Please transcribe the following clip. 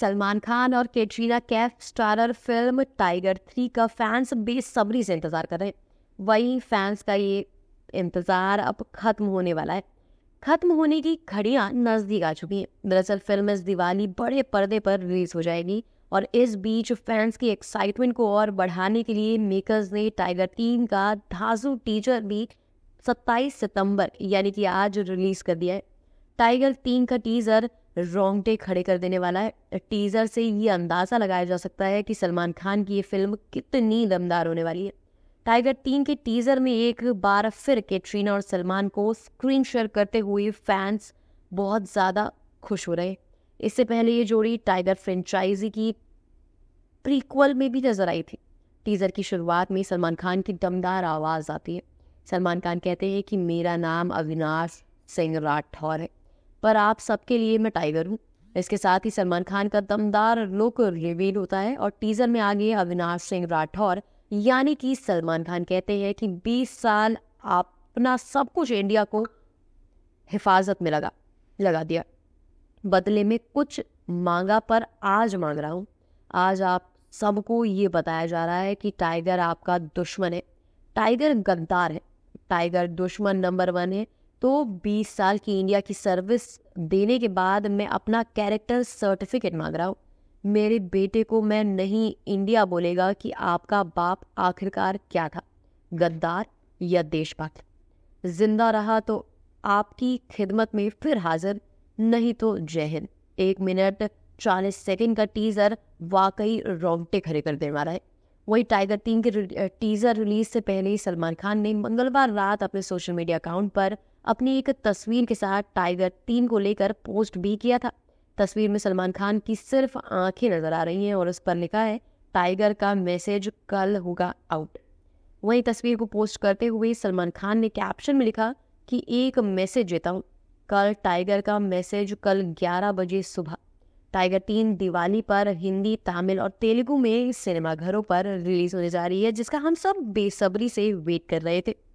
सलमान खान और Katrina Kaif starrer film Tiger three का fans बेसब्री से इंतज़ार कर रहे हैं वहीं फैंस का ये इंतज़ार अब ख़त्म होने वाला है ख़त्म होने की घड़ियाँ नज़दीक आ चुकी हैं दरअसल फिल्म इस दिवाली बड़े पर्दे पर रिलीज़ हो जाएगी और इस बीच फैंस की एक्साइटमेंट को और बढ़ाने के लिए मेकर्स ने टाइगर तीन का धाजू टीजर भी 27 सितंबर यानी कि आज रिलीज़ कर दिया है टाइगर तीन का टीज़र रोंगटे खड़े कर देने वाला है टीज़र से ये अंदाज़ा लगाया जा सकता है कि सलमान खान की ये फिल्म कितनी दमदार होने वाली है टाइगर तीन के टीज़र में एक बार फिर कैटरीना और सलमान को स्क्रीन शेयर करते हुए फैंस बहुत ज़्यादा खुश हो रहे इससे पहले ये जोड़ी टाइगर फ्रेंचाइजी की प्रीक्वल में भी नज़र आई थी टीज़र की शुरुआत में सलमान खान की दमदार आवाज़ आती है सलमान खान कहते हैं कि मेरा नाम अविनाश सिंह राठौर है पर आप सबके लिए मैं टाइगर हूँ इसके साथ ही सलमान खान का दमदार लुक रिवील होता है और टीजर में आ गए अविनाश सिंह राठौर यानी कि सलमान खान कहते हैं कि 20 साल आप अपना सब कुछ इंडिया को हिफाजत में लगा लगा दिया बदले में कुछ मांगा पर आज मांग रहा हूँ आज आप सबको ये बताया जा रहा है कि टाइगर आपका दुश्मन है टाइगर गद्दार है टाइगर दुश्मन नंबर वन है तो 20 साल की इंडिया की सर्विस देने के बाद मैं अपना कैरेक्टर सर्टिफिकेट मांग रहा हूँ मेरे बेटे को मैं नहीं इंडिया बोलेगा कि आपका बाप आखिरकार क्या था गद्दार या देशभक्त जिंदा रहा तो आपकी खिदमत में फिर हाजिर नहीं तो जय हिंद एक मिनट चालीस सेकेंड का टीज़र वाकई रोंगटे खड़े कर देने वाला है वही टाइगर तीन के टीज़र रिलीज से पहले ही सलमान खान ने मंगलवार रात अपने सोशल मीडिया अकाउंट पर अपनी एक तस्वीर के साथ टाइगर तीन को लेकर पोस्ट भी किया था तस्वीर में सलमान खान की सिर्फ आंखें नजर आ रही हैं और उस पर लिखा है टाइगर का मैसेज कल होगा आउट वहीं तस्वीर को पोस्ट करते हुए सलमान खान ने कैप्शन में लिखा कि एक मैसेज देता हूँ कल टाइगर का मैसेज कल 11 बजे सुबह टाइगर तीन दिवाली पर हिंदी तमिल और तेलुगु में सिनेमाघरों पर रिलीज होने जा रही है जिसका हम सब बेसब्री से वेट कर रहे थे